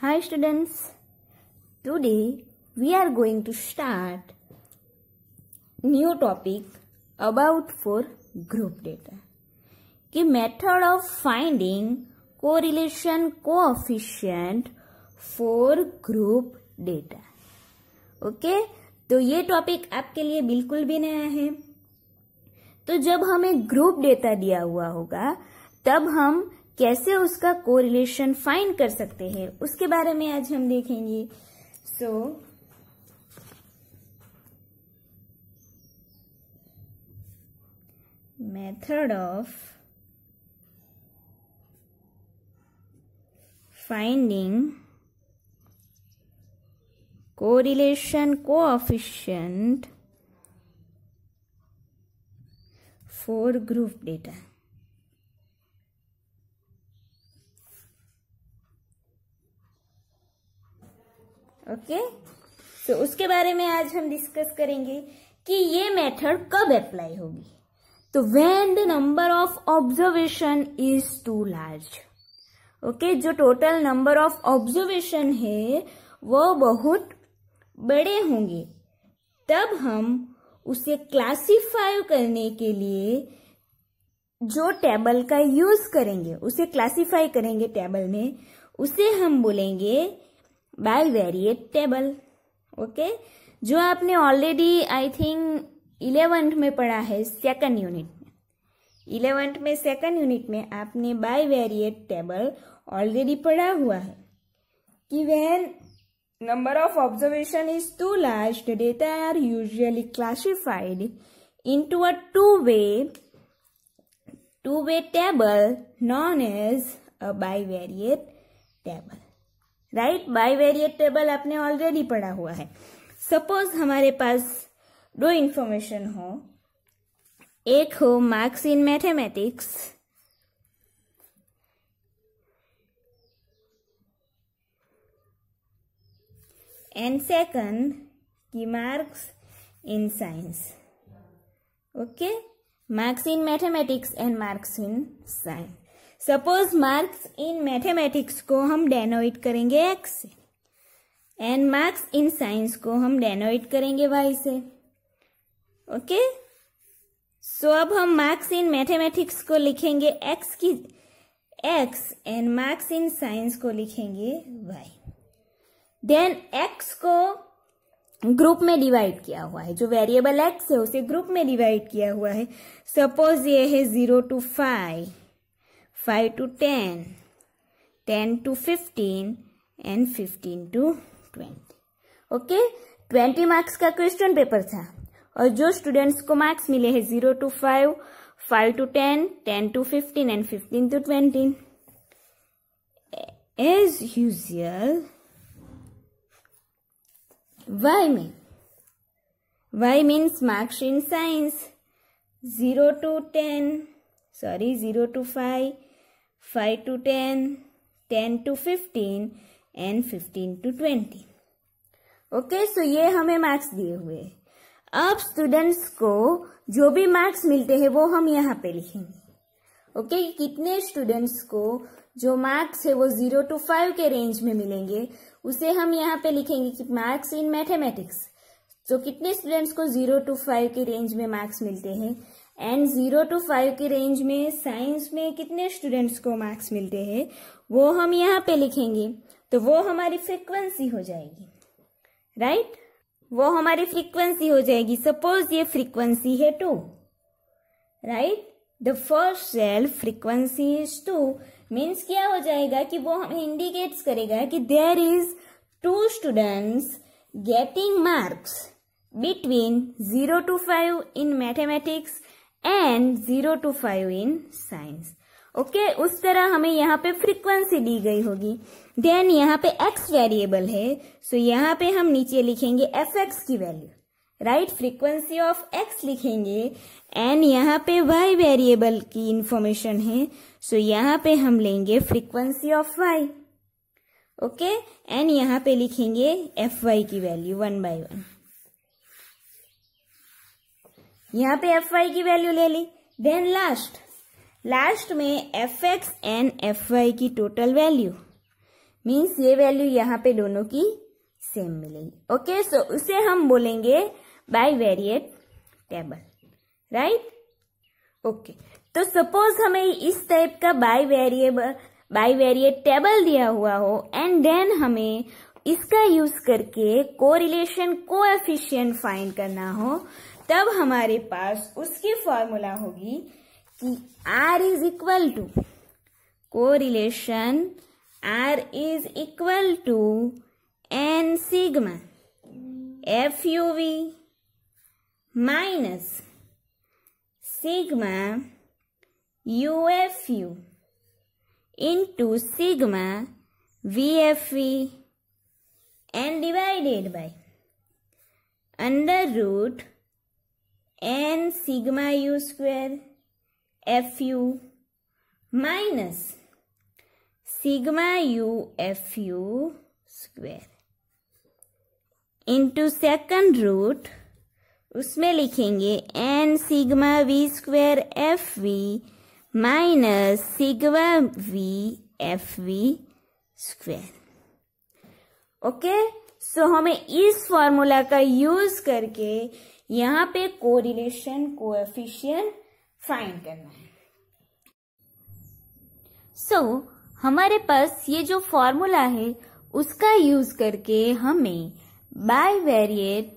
Hi students, today we are going to start new topic about for group data. The method of finding correlation coefficient for group data. Okay. तो ये topic आपके लिए बिल्कुल भी नया है तो जब हमें ग्रुप डेटा दिया हुआ होगा तब हम कैसे उसका कोरिलेशन फाइंड कर सकते हैं उसके बारे में आज हम देखेंगे so so, method of finding correlation coefficient for group data okay तो उसके बारे में आज हम डिस्कस करेंगे कि ये मेथड कब अप्लाई होगी तो when the number of observation is too large okay जो टोटल नंबर ऑफ ऑब्जर्वेशन है वो बहुत बड़े होंगे तब हम उसे क्लासिफाई करने के लिए जो टेबल का यूज करेंगे उसे क्लासिफाई करेंगे टेबल में उसे हम बोलेंगे बाय वेरिएट टेबल ओके जो आपने ऑलरेडी आई थिंक इलेवेंथ में पढ़ा है सेकंड यूनिट में इलेवेंथ में सेकंड यूनिट में आपने बाय वेरिएट टेबल ऑलरेडी पढ़ा हुआ है कि when number of observation is too large data are usually classified to a two way two way table known as a bivariate table right bivariate table आपने already पढ़ा हुआ है suppose हमारे पास दो इन्फॉर्मेशन हो एक हो marks in mathematics and second की marks in science okay marks in mathematics and marks in science suppose marks in mathematics को हम डेनोइट करेंगे एक्स से एंड मार्क्स इन साइंस को हम डेनोइट करेंगे वाई से ओके सो अब हम मार्क्स इन मैथमेटिक्स को लिखेंगे एक्स की X and marks in science को लिखेंगे वाई देन एक्स को ग्रुप में डिवाइड किया हुआ है जो वेरिएबल एक्स है उसे ग्रुप में डिवाइड किया हुआ है सपोज ये है zero to five 5 to 10, 10 to 15 and 15 to 20. Okay okay? 20 marks का क्वेश्चन पेपर था और जो स्टूडेंट्स को मार्क्स मिले हैं zero to five five to ten ten to fifteen and fifteen to twenty as usual Y mean Y means marks in science zero to ten sorry zero to five 5 to 10, 10 to 15 and 15 to 20. Okay so ये हमें marks दिए हुए अब students को जो भी marks मिलते हैं वो हम यहाँ पे लिखेंगे ओके okay, कितने स्टूडेंट्स को जो मार्क्स है वो जीरो टू फाइव के रेंज में मिलेंगे उसे हम यहाँ पे लिखेंगे कि मार्क्स इन मैथमेटिक्स तो कितने स्टूडेंट्स को जीरो टू फाइव के रेंज में मार्क्स मिलते हैं एंड जीरो टू फाइव के रेंज में साइंस में कितने स्टूडेंट्स को मार्क्स मिलते हैं वो हम यहाँ पे लिखेंगे तो वो हमारी फ्रीक्वेंसी हो जाएगी राइट right? वो हमारी फ्रीक्वेंसी हो जाएगी सपोज ये फ्रीक्वेंसी है two right the first cell frequency is two means क्या हो जाएगा कि वो हमें इंडिकेट्स करेगा कि there is two students getting marks between zero to five in mathematics and zero to five in science okay उस तरह हमें यहाँ पे फ्रीक्वेंसी दी गई होगी देन यहाँ पे एक्स वेरिएबल है सो so यहाँ पे हम नीचे लिखेंगे एफ एक्स की value right frequency of X लिखेंगे एंड यहाँ पे वाई वेरिएबल की इंफॉर्मेशन है सो so यहाँ पे हम लेंगे frequency of Y okay and यहाँ पे लिखेंगे एफ वाई की वैल्यू वन बाई वन यहाँ पे एफ वाई की वैल्यू ले ली देन लास्ट लास्ट में F X and F Y की टोटल वैल्यू मीन्स ये वैल्यू यहाँ पे दोनों की सेम मिलेगी ओके सो उसे हम बोलेंगे bivariate table right okay तो सपोज हमें इस टाइप का bivariable bivariate table दिया हुआ हो एंड देन हमें इसका यूज करके कोरिलेशन को फाइंड करना हो तब हमारे पास उसकी फॉर्मूला होगी कि R is equal to correlation R is equal to N sigma F U V minus sigma U F U V F V N divided by under root N U square F U minus sigma U F U square into second root उसमें लिखेंगे N sigma V square F V minus sigma V F V square okay so हमें इस formula का use करके यहाँ पे correlation coefficient find करना है सो so, हमारे पास ये जो फॉर्मूला है उसका यूज करके हमें बाय वेरिएट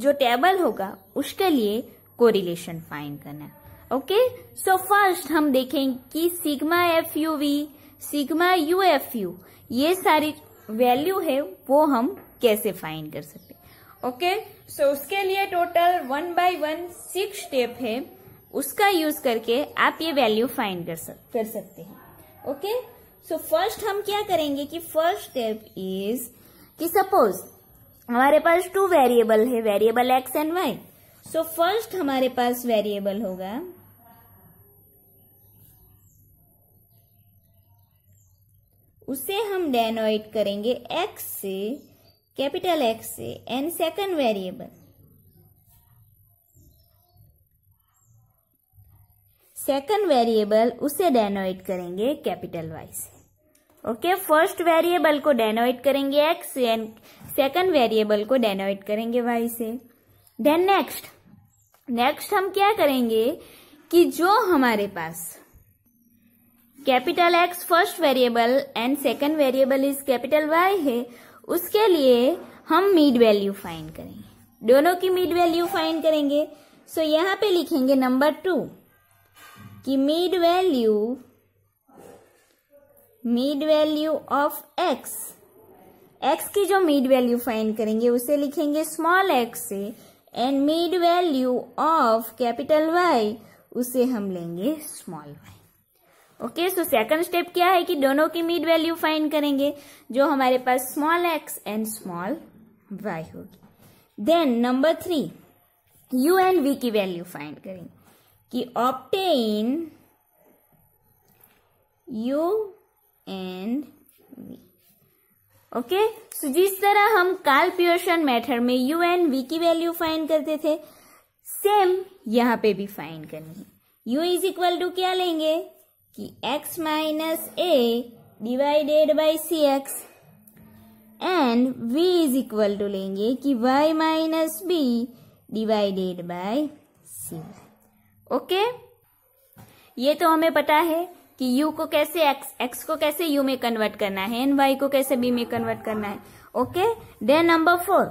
जो टेबल होगा उसके लिए कोरिलेशन फाइंड करना है ओके सो फर्स्ट हम देखें कि sigma F U V sigma U F U ये सारी वैल्यू है वो हम कैसे फाइंड कर सकते ओके सो उसके लिए total one by one six step है उसका यूज करके आप ये वैल्यू फाइंड कर, सक, कर सकते हैं ओके सो फर्स्ट हम क्या करेंगे कि फर्स्ट स्टेप इज कि सपोज हमारे पास टू वेरिएबल है variable X and Y so first हमारे पास वेरिएबल होगा उसे हम डेनोइट करेंगे एक्स से capital X and second variable second variable उसे डेनोइट करेंगे कैपिटल वाई से ओके फर्स्ट वेरिएबल को डेनोइट करेंगे एक्स से एंड सेकंड वेरिएबल को डेनोइट करेंगे वाई से देन नेक्स्ट नेक्स्ट हम क्या करेंगे कि जो हमारे पास capital X first variable and second variable is capital Y है उसके लिए हम मिड वैल्यू फाइंड करेंगे दोनों की मिड वैल्यू फाइंड करेंगे सो so, यहाँ पे लिखेंगे नंबर टू कि mid value mid value of X X की जो मिड वैल्यू फाइंड करेंगे उसे लिखेंगे स्मॉल एक्स से and mid value of capital Y उसे हम लेंगे small Y okay so second step क्या है कि दोनों की मिड वैल्यू फाइंड करेंगे जो हमारे पास small X and small Y होगी then number three U and V की वैल्यू फाइंड करेंगे कि obtain U and V okay so जिस तरह हम काल प्योशन मैथड में यू एंड वी की वैल्यू फाइंड करते थे सेम यहां पे भी फाइंड करनी है यू इज इक्वल टू क्या लेंगे कि x A divided by C X and v is equal to लेंगे कि y minus B divided by C okay ये तो हमें पता है कि u को कैसे x x को कैसे u में कन्वर्ट करना है एंड y को कैसे b में कन्वर्ट करना है ओके देन नंबर फोर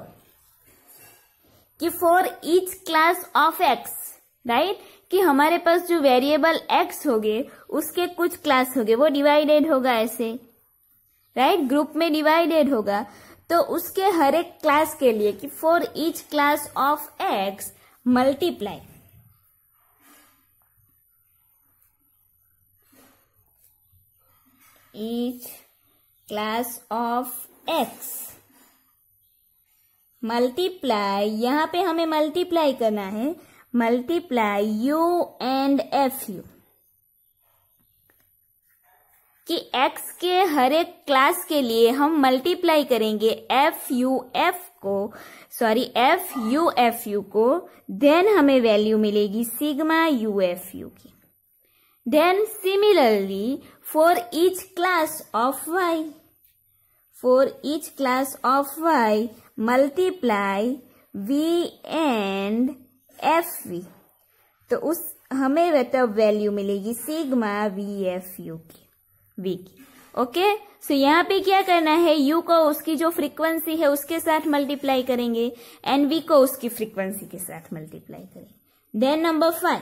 कि for each class of x right कि हमारे पास जो वेरिएबल एक्स हो गए उसके कुछ क्लास हो गए वो डिवाइडेड होगा ऐसे राइट right? ग्रुप में डिवाइडेड होगा तो उसके हर एक क्लास के लिए कि for each class of X multiply each class of x multiply यहां पे हमें मल्टीप्लाई करना है multiply U and F U कि एक्स के हर एक क्लास के लिए हम मल्टीप्लाई करेंगे एफ यू एफ को sorry F U F U को देन हमें वैल्यू मिलेगी सिग्मा यू एफ यू की then similarly for each class of Y for each class of Y multiply V and F V तो उस हमें तब value मिलेगी सिग्मा वी एफ यू की वी की ओके सो यहाँ पे क्या करना है यू को उसकी जो फ्रीक्वेंसी है उसके साथ मल्टीप्लाई करेंगे एंड वी को उसकी फ्रीक्वेंसी के साथ मल्टीप्लाई करेंगे then number five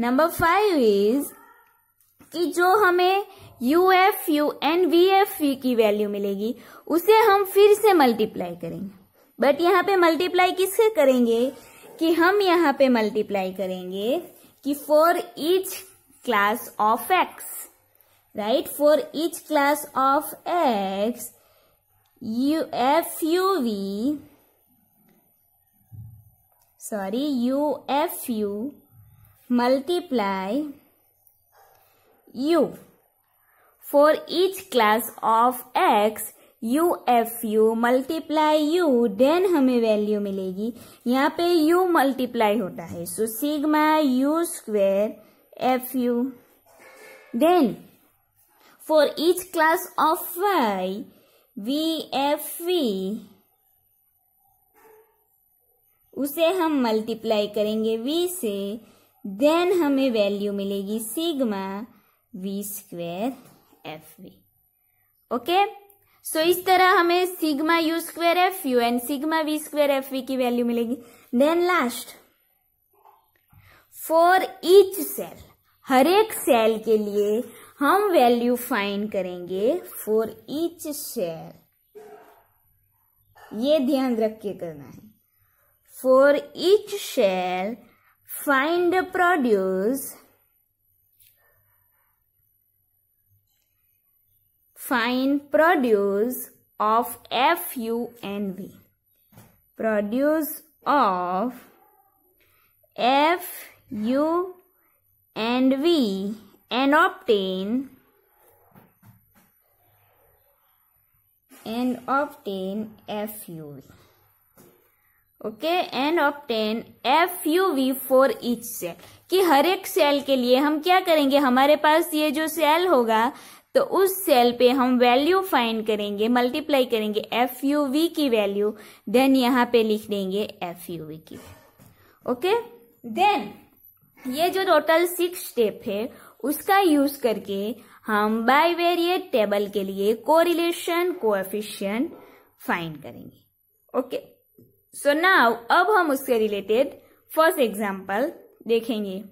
number five is कि जो हमें U F U and V F U की वैल्यू मिलेगी उसे हम फिर से मल्टीप्लाई करेंगे बट यहाँ पे मल्टीप्लाई किससे करेंगे कि हम यहाँ पे मल्टीप्लाई करेंगे कि for each class of X right for each class of X U F U V sorry U F U multiply U for each class of X U F U multiply U then हमें value मिलेगी यहाँ पे U multiply होता है so sigma U square F U then for each class of Y V F V उसे हम multiply करेंगे we से देन हमें वैल्यू मिलेगी sigma V square F V okay so so, इस तरह हमें sigma U square F U and sigma V square F V की वैल्यू मिलेगी then last for each cell हर एक सेल के लिए हम वैल्यू फाइंड करेंगे फॉर ईच सेल ये ध्यान रख के करना है for each cell find produce Fine produce of FUNV. Produce of F U and V and obtain and obtain FUV. Okay and obtain F U V for each cell कि हर एक cell के लिए हम क्या करेंगे हमारे पास ये जो सेल होगा तो उस सेल पे हम वैल्यू फाइंड करेंगे मल्टीप्लाई करेंगे एफ यू वी की वैल्यू देन यहाँ पे लिख देंगे एफ यू वी की ओके देन ये जो टोटल सिक्स स्टेप है उसका यूज करके हम बाइवेरिएट टेबल के लिए कोरिलेशन कोएफिशिएंट फाइंड करेंगे ओके सो नाउ अब हम उसके रिलेटेड फर्स्ट एग्जांपल देखेंगे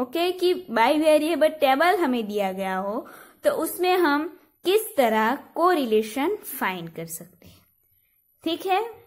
ओके okay, कि वेरिएबल टेबल हमें दिया गया हो तो उसमें हम किस तरह कोरिलेशन फाइंड कर सकते हैं ठीक है